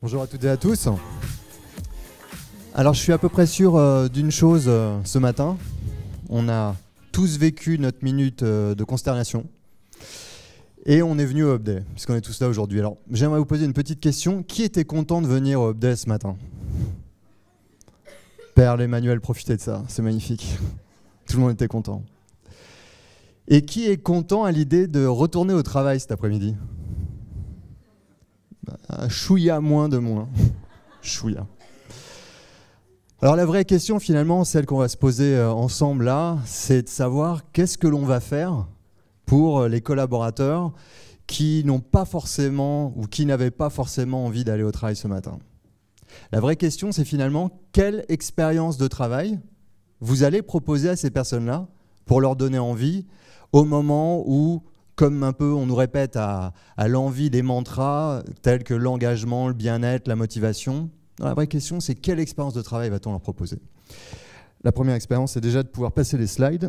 Bonjour à toutes et à tous. Alors je suis à peu près sûr euh, d'une chose euh, ce matin. On a tous vécu notre minute euh, de consternation. Et on est venu au Upday, puisqu'on est tous là aujourd'hui. Alors j'aimerais vous poser une petite question. Qui était content de venir au Upday ce matin Père Emmanuel, profitez de ça, c'est magnifique. Tout le monde était content. Et qui est content à l'idée de retourner au travail cet après-midi chouïa moins de moins. chouïa. Alors la vraie question finalement, celle qu'on va se poser euh, ensemble là, c'est de savoir qu'est-ce que l'on va faire pour euh, les collaborateurs qui n'ont pas forcément ou qui n'avaient pas forcément envie d'aller au travail ce matin. La vraie question, c'est finalement quelle expérience de travail vous allez proposer à ces personnes-là pour leur donner envie au moment où comme un peu on nous répète à, l'envie des mantras tels que l'engagement, le bien-être, la motivation, la vraie question c'est quelle expérience de travail va-t-on leur proposer La première expérience c'est déjà de pouvoir passer les slides.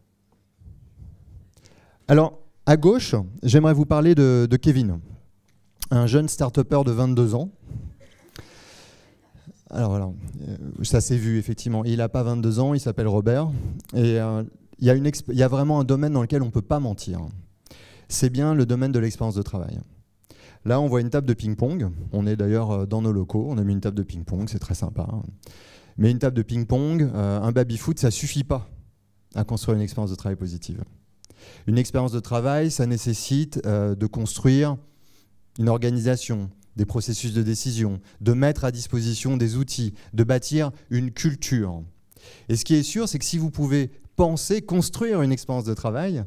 Alors à gauche, j'aimerais vous parler de, Kevin, un jeune start-upper de 22 ans. Alors, voilà, euh, ça s'est vu effectivement. Il n'a pas 22 ans, il s'appelle Robert. Et euh, il y, a une vraiment un domaine dans lequel on ne peut pas mentir. C'est bien le domaine de l'expérience de travail. Là, on voit une table de ping-pong. On est d'ailleurs euh, dans nos locaux. On a mis une table de ping-pong, c'est très sympa. Mais une table de ping-pong, euh, un baby-foot, ça suffit pas à construire une expérience de travail positive. Une expérience de travail, ça nécessite euh, de construire une organisation, des processus de décision, de mettre à disposition des outils, de bâtir une culture. Et ce qui est sûr, c'est que si vous pouvez penser, construire une expérience de travail,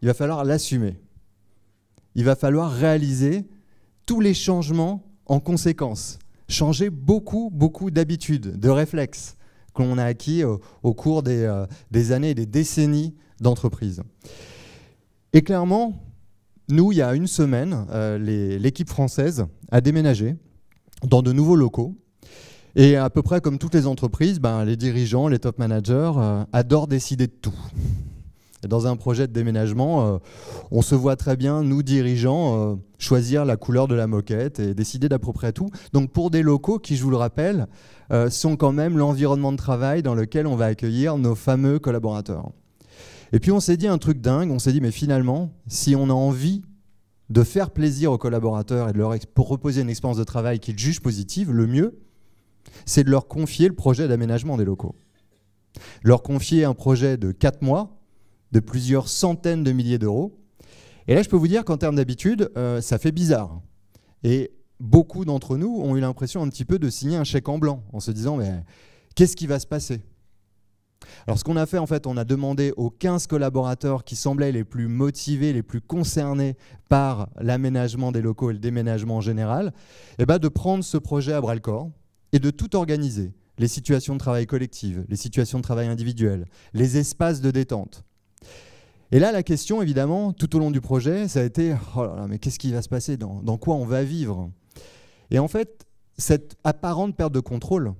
il va falloir l'assumer. Il va falloir réaliser tous les changements en conséquence. Changer beaucoup, beaucoup d'habitudes, de réflexes que l'on a acquis au, cours euh, des, années et des décennies d'entreprise. Et clairement, nous, il y a une semaine, euh, l'équipe française a déménagé dans de nouveaux locaux et à peu près comme toutes les entreprises, ben, les dirigeants, les top managers euh, adorent décider de tout. dans un projet de déménagement, euh, on se voit très bien, nous dirigeants, euh, choisir la couleur de la moquette et décider d'approprier tout. Donc pour des locaux qui, je vous le rappelle, sont quand même l'environnement de travail dans lequel on va accueillir nos fameux collaborateurs. Et puis on s'est dit un truc dingue, on s'est dit mais finalement, si on a envie de faire plaisir aux collaborateurs et de leur pour proposer une expérience de travail qu'ils jugent positive, le mieux, c'est de leur confier le projet d'aménagement des locaux. Leur confier un projet de 4 mois, de plusieurs centaines de milliers d'euros. Et là, je peux vous dire qu'en termes d'habitude, euh, ça fait bizarre. Et beaucoup d'entre nous ont eu l'impression un petit peu de signer un chèque en blanc, en se disant, mais qu'est-ce qui va se passer alors ce qu'on a fait en fait, on a demandé aux 15 collaborateurs qui semblaient les plus motivés, les plus concernés par l'aménagement des locaux et le déménagement en général, eh ben, de prendre ce projet à bras le corps, et de tout organiser, les situations de travail collectives, les situations de travail individuelles, les espaces de détente. Et là, la question, évidemment, tout au long du projet, ça a été oh là là, mais qu'est-ce qui va se passer dans, dans quoi on va vivre Et en fait, cette apparente perte de contrôle,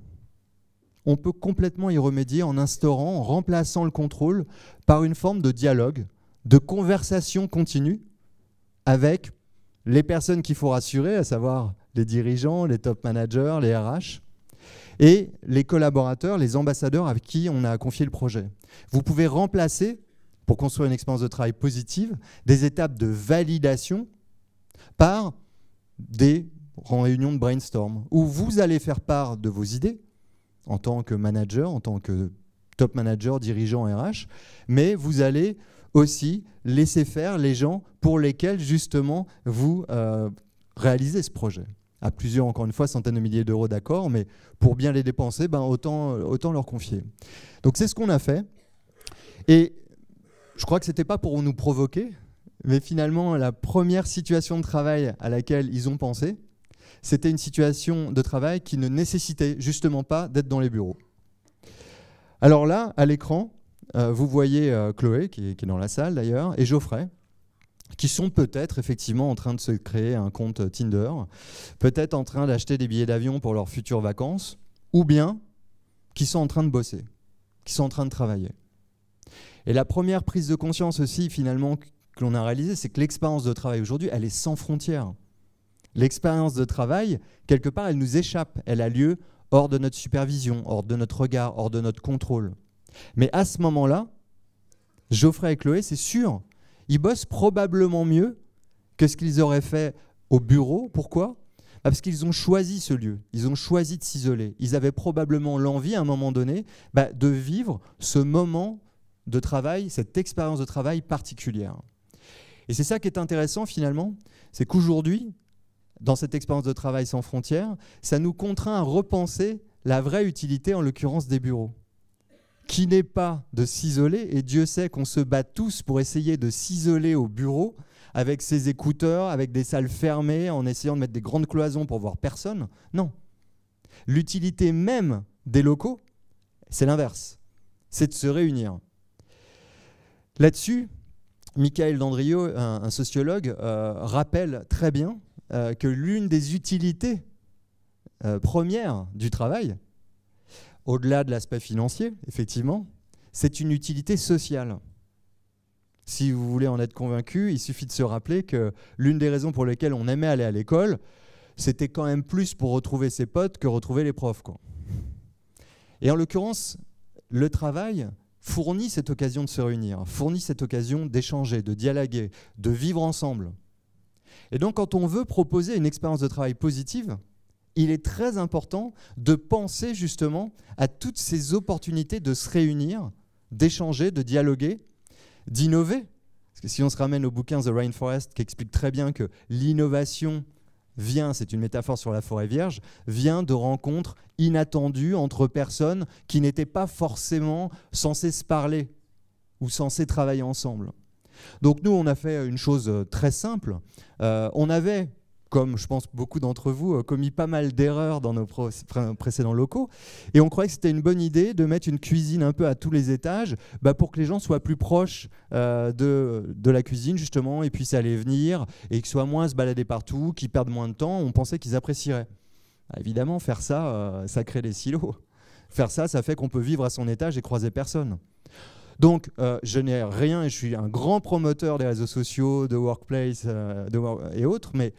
on peut complètement y remédier en instaurant, en remplaçant le contrôle par une forme de dialogue, de conversation continue avec les personnes qu'il faut rassurer, à savoir les dirigeants, les top managers, les RH, et les collaborateurs, les ambassadeurs avec qui on a confié le projet. Vous pouvez remplacer, pour construire une expérience de travail positive, des étapes de validation par des réunions de brainstorm, où vous allez faire part de vos idées en tant que manager, en tant que top manager, dirigeant RH, mais vous allez aussi laisser faire les gens pour lesquels justement vous euh, réalisez ce projet à plusieurs, encore une fois, centaines de milliers d'euros, d'accord, mais pour bien les dépenser, ben, autant, autant leur confier. Donc c'est ce qu'on a fait. Et je crois que ce n'était pas pour nous provoquer, mais finalement, la première situation de travail à laquelle ils ont pensé, c'était une situation de travail qui ne nécessitait justement pas d'être dans les bureaux. Alors là, à l'écran, euh, vous voyez euh, Chloé, qui qui est dans la salle d'ailleurs, et Geoffrey, qui sont peut-être effectivement en train de se créer un compte Tinder, peut-être en train d'acheter des billets d'avion pour leurs futures vacances, ou bien qui sont en train de bosser, qui sont en train de travailler. Et la première prise de conscience aussi, finalement, que l'on a réalisée, c'est que l'expérience de travail aujourd'hui, elle est sans frontières. L'expérience de travail, quelque part, elle nous échappe, elle a lieu hors de notre supervision, hors de notre regard, hors de notre contrôle. Mais à ce moment-là, Geoffrey et Chloé, c'est sûr ils bossent probablement mieux que ce qu'ils auraient fait au bureau. Pourquoi bah, parce qu'ils ont choisi ce lieu, ils ont choisi de s'isoler. Ils avaient probablement l'envie, à un moment donné, bah, de vivre ce moment de travail, cette expérience de travail particulière. Et c'est ça qui est intéressant finalement, c'est qu'aujourd'hui, dans cette expérience de travail sans frontières, ça nous contraint à repenser la vraie utilité, en l'occurrence, des bureaux qui n'est pas de s'isoler, et Dieu sait qu'on se bat tous pour essayer de s'isoler au bureau, avec ses écouteurs, avec des salles fermées, en essayant de mettre des grandes cloisons pour voir personne. Non. L'utilité même des locaux, c'est l'inverse. C'est de se réunir. Là-dessus, Michael Dandrio, un, sociologue, euh, rappelle très bien euh, que l'une des utilités euh, premières du travail, au-delà de l'aspect financier, effectivement, c'est une utilité sociale. Si vous voulez en être convaincu, il suffit de se rappeler que l'une des raisons pour lesquelles on aimait aller à l'école, c'était quand même plus pour retrouver ses potes que retrouver les profs. Et en l'occurrence, le travail fournit cette occasion de se réunir, fournit cette occasion d'échanger, de dialoguer, de vivre ensemble. Et donc quand on veut proposer une expérience de travail positive, il est très important de penser justement à toutes ces opportunités de se réunir, d'échanger, de dialoguer, d'innover. Parce que si on se ramène au bouquin The Rainforest, qui explique très bien que l'innovation vient, c'est une métaphore sur la forêt vierge, vient de rencontres inattendues entre personnes qui n'étaient pas forcément censées se parler ou censées travailler ensemble. Donc nous, on a fait une chose euh, très simple. Euh, on avait comme je pense beaucoup d'entre vous, euh, commis pas mal d'erreurs dans nos précédents locaux. Et on croyait que c'était une bonne idée de mettre une cuisine un peu à tous les étages bah, pour que les gens soient plus proches euh, de, de, la cuisine, justement, et puissent aller venir, et qu'ils soient moins à se balader partout, qu'ils perdent moins de temps. On pensait qu'ils apprécieraient. Bah, évidemment, faire ça, euh, ça crée des silos. Faire ça, ça fait qu'on peut vivre à son étage et croiser personne. Donc, je n'ai rien et je suis un grand promoteur des réseaux sociaux, de workplace de et autres, mais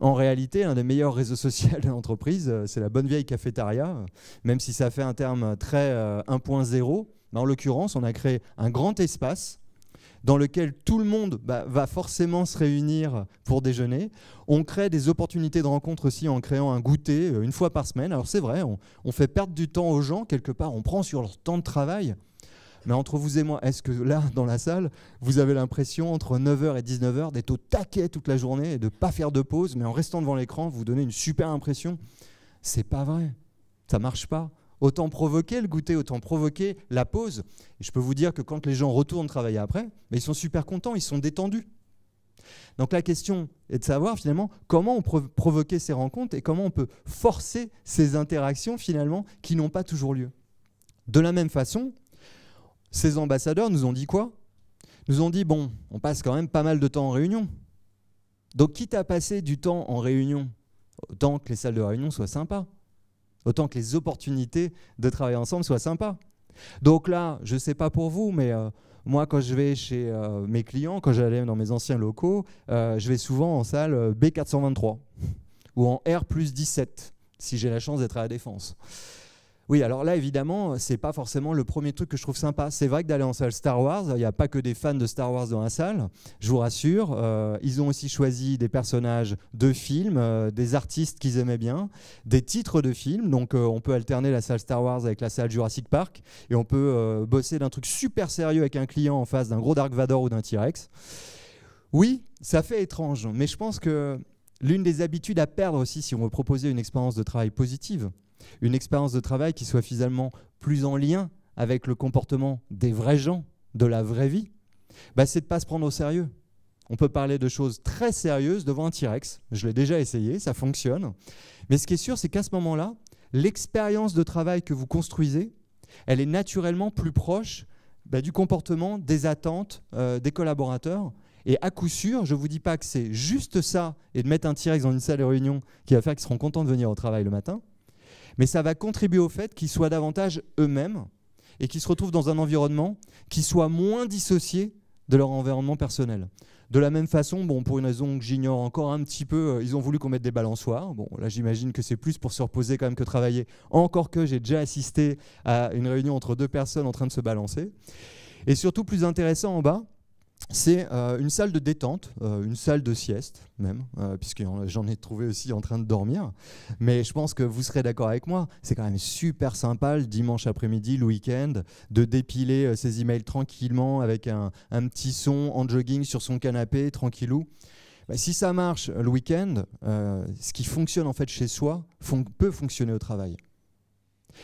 en réalité, un des meilleurs réseaux sociaux de l'entreprise, euh, c'est la bonne vieille cafétéria, euh, même si ça fait un terme très 1.0. Euh, Mais en l'occurrence, on a créé un grand espace dans lequel tout le monde bah, va forcément se réunir pour déjeuner. On crée des opportunités de rencontre aussi en créant un goûter une fois par semaine. Alors c'est vrai, on, on fait perdre du temps aux gens, quelque part, on prend sur leur temps de travail. Mais entre vous et moi, est-ce que là, dans la salle, vous avez l'impression, entre 9h et 19h, d'être au taquet toute la journée et de ne pas faire de pause, mais en restant devant l'écran, vous donnez une super impression C'est pas vrai. Ça marche pas. Autant provoquer le goûter, autant provoquer la pause. Et je peux vous dire que quand les gens retournent travailler après, mais ben, ils sont super contents, ils sont détendus. Donc la question est de savoir finalement comment on peut provoquer ces rencontres et comment on peut forcer ces interactions finalement qui n'ont pas toujours lieu. De la même façon, ces ambassadeurs nous ont dit quoi Nous ont dit, bon, on passe quand même pas mal de temps en réunion. Donc quitte à passer du temps en réunion, autant que les salles de réunion soient sympas, autant que les opportunités de travailler ensemble soient sympas. Donc là, je ne sais pas pour vous, mais euh, moi, quand je vais chez euh, mes clients, quand j'allais dans mes anciens locaux, euh, je vais souvent en salle B423 ou en R 17, si j'ai la chance d'être à la défense. Oui, alors là, évidemment, ce c'est pas forcément le premier truc que je trouve sympa. C'est vrai que d'aller en salle Star Wars, il n'y a pas que des fans de Star Wars dans la salle, je vous rassure. Euh, ils ont aussi choisi des personnages de films, euh, des artistes qu'ils aimaient bien, des titres de films. Donc, euh, on peut alterner la salle Star Wars avec la salle Jurassic Park et on peut bosser d'un truc super sérieux avec un client en face d'un gros Dark Vador ou d'un T-Rex. Oui, ça fait étrange, mais je pense que l'une des habitudes à perdre aussi si on veut proposer une expérience de travail positive, une expérience de travail qui soit finalement plus en lien avec le comportement des vrais gens, de la vraie vie, bah, c'est de ne pas se prendre au sérieux. On peut parler de choses très sérieuses devant un T-Rex. Je l'ai déjà essayé, ça fonctionne. Mais ce qui est sûr, c'est qu'à ce moment-là, l'expérience de travail que vous construisez, elle est naturellement plus proche bah, du comportement, des attentes euh, des collaborateurs. Et à coup sûr, je ne vous dis pas que c'est juste ça et de mettre un T-Rex dans une salle de réunion qui va faire qu'ils seront contents de venir au travail le matin mais ça va contribuer au fait qu'ils soient davantage eux-mêmes et qu'ils se retrouvent dans un environnement qui soit moins dissocié de leur environnement personnel. De la même façon, bon, pour une raison que j'ignore encore un petit peu, euh, ils ont voulu qu'on mette des balançoires. Bon, là, j'imagine que c'est plus pour se reposer quand même que travailler. Encore que j'ai déjà assisté à une réunion entre deux personnes en train de se balancer. Et surtout, plus intéressant en bas, c'est euh, une salle de détente, euh, une salle de sieste même, euh, puisque j'en ai trouvé aussi en train de dormir. Mais je pense que vous serez d'accord avec moi, c'est quand même super sympa le dimanche après-midi, le week-end, de dépiler ses emails tranquillement avec un, petit son en jogging sur son canapé, tranquillou. Bah, si ça marche le week-end, ce qui fonctionne en fait chez soi peut fonctionner au travail.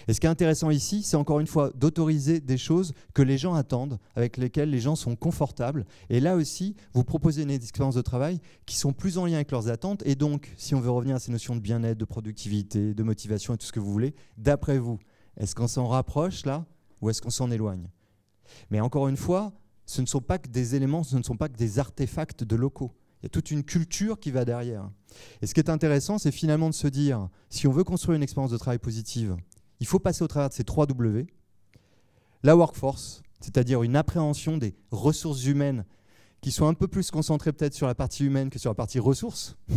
Et ce qui est intéressant ici, c'est encore une fois d'autoriser des choses que les gens attendent, avec lesquelles les gens sont confortables. Et là aussi, vous proposez des expériences de travail qui sont plus en lien avec leurs attentes. Et donc, si on veut revenir à ces notions de bien-être, de productivité, de motivation et tout ce que vous voulez, d'après vous, est-ce qu'on s'en rapproche là ou est-ce qu'on s'en éloigne Mais encore une fois, ce ne sont pas que des éléments, ce ne sont pas que des artefacts de locaux. Il y a toute une culture qui va derrière. Et ce qui est intéressant, c'est finalement de se dire, si on veut construire une expérience de travail positive, il faut passer au travers de ces trois W. La workforce, c'est-à-dire une appréhension des ressources humaines qui soit un peu plus concentrée peut-être sur la partie humaine que sur la partie ressources.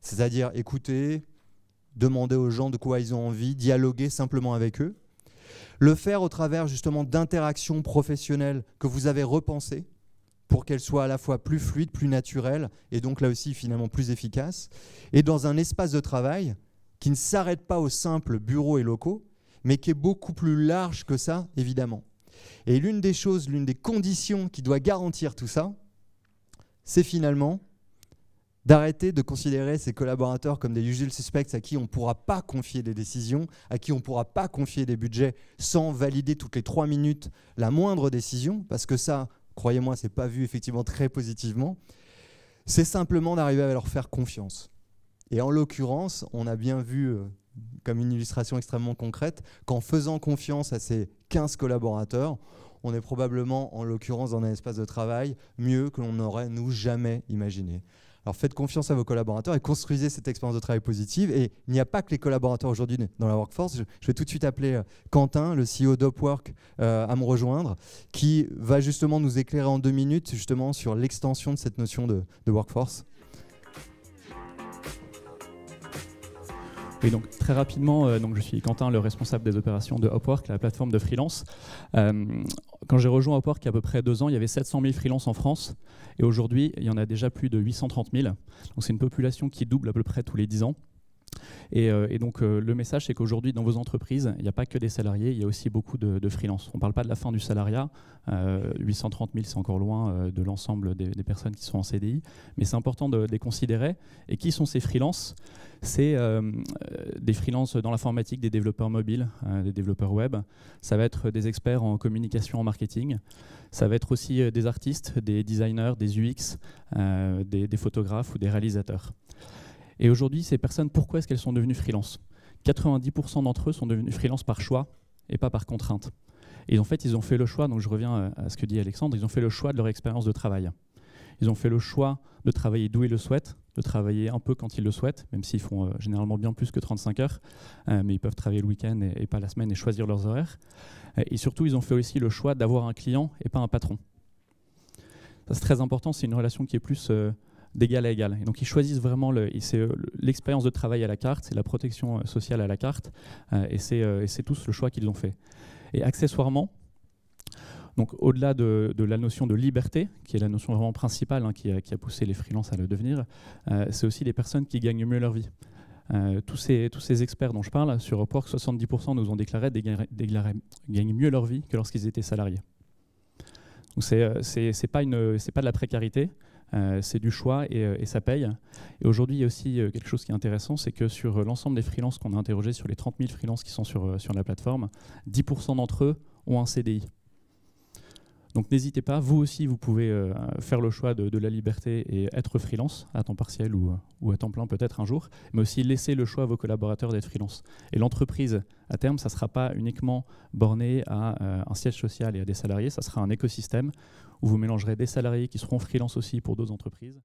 C'est-à-dire écouter, demander aux gens de quoi ils ont envie, dialoguer simplement avec eux. Le faire au travers justement d'interactions professionnelles que vous avez repensées pour qu'elles soient à la fois plus fluides, plus naturelles et donc là aussi finalement plus efficaces. Et dans un espace de travail, qui ne s'arrête pas aux simples bureaux et locaux, mais qui est beaucoup plus large que ça, évidemment. Et l'une des choses, l'une des conditions qui doit garantir tout ça, c'est finalement d'arrêter de considérer ses collaborateurs comme des usual suspects à qui on ne pourra pas confier des décisions, à qui on ne pourra pas confier des budgets sans valider toutes les trois minutes la moindre décision, parce que ça, croyez-moi, ce n'est pas vu effectivement très positivement. C'est simplement d'arriver à leur faire confiance. Et en l'occurrence, on a bien vu, euh, comme une illustration extrêmement concrète, qu'en faisant confiance à ces 15 collaborateurs, on est probablement, en l'occurrence, dans un espace de travail mieux que l'on n'aurait, nous, jamais imaginé. Alors faites confiance à vos collaborateurs et construisez cette expérience de travail positive. Et il n'y a pas que les collaborateurs aujourd'hui dans la workforce. Je vais tout de suite appeler euh, Quentin, le CEO d'OpWork, euh, à me rejoindre, qui va justement nous éclairer en deux minutes justement sur l'extension de cette notion de, de workforce. Oui, donc très rapidement, euh, donc, je suis Quentin, le responsable des opérations de Upwork, la plateforme de freelance. Euh, quand j'ai rejoint Upwork il y a à peu près deux ans, il y avait 700 000 freelances en France et aujourd'hui, il y en a déjà plus de 830 000. Donc c'est une population qui double à peu près tous les dix ans. Euh, et, donc euh, le message, c'est qu'aujourd'hui, dans vos entreprises, il n'y a pas que des salariés, il y a aussi beaucoup de, de freelance. On ne parle pas de la fin du salariat. 830 euh, 000, c'est encore loin de l'ensemble des, personnes qui sont en CDI. Mais c'est important de, les considérer. Et qui sont ces freelances C'est des freelances dans l'informatique, des développeurs mobiles, des développeurs web. Ça va être des experts en communication, en marketing. Ça va être aussi des artistes, des designers, des UX, des, photographes ou des réalisateurs. Et aujourd'hui, ces personnes, pourquoi est-ce qu'elles sont devenues freelance 90% d'entre eux sont devenus freelance par choix et pas par contrainte. Et en fait, ils ont fait le choix, donc je reviens euh, à ce que dit Alexandre, ils ont fait le choix de leur expérience de travail. Ils ont fait le choix de travailler d'où ils le souhaitent, de travailler un peu quand ils le souhaitent, même s'ils font euh, généralement bien plus que 35 heures, euh, mais ils peuvent travailler le week-end et, pas la semaine et choisir leurs horaires. Et surtout, ils ont fait aussi le choix d'avoir un client et pas un patron. ça C'est très important, c'est une relation qui est plus d'égal à égal. donc ils choisissent vraiment le, euh, l'expérience de travail à la carte, c'est la protection euh, sociale à la carte, euh, et c'est tous le choix qu'ils ont fait. Et accessoirement, donc au-delà de, la notion de liberté, qui est la notion vraiment principale hein, qui, a, poussé les freelances à le devenir, c'est aussi des personnes qui gagnent mieux leur vie. tous, ces, tous ces experts dont je parle sur Upwork, 70% nous ont déclaré gagnent mieux leur vie que lorsqu'ils étaient salariés. Donc c'est pas, pas de la précarité, euh, c'est du choix euh, et, ça paye. Et aujourd'hui, il y a aussi euh, quelque chose qui est intéressant, c'est que sur l'ensemble des freelances qu'on a interrogés, sur les 30 000 freelances qui sont sur, sur la plateforme, 10% d'entre eux ont un CDI. Donc n'hésitez pas, vous aussi, vous pouvez euh, faire le choix de, la liberté et être freelance à temps partiel ou, à temps plein peut-être un jour, mais aussi laisser le choix à vos collaborateurs d'être freelance. Et l'entreprise, à terme, ça ne sera pas uniquement borné à euh, un siège social et à des salariés, ça sera un écosystème où vous mélangerez des salariés qui seront freelance aussi pour d'autres entreprises.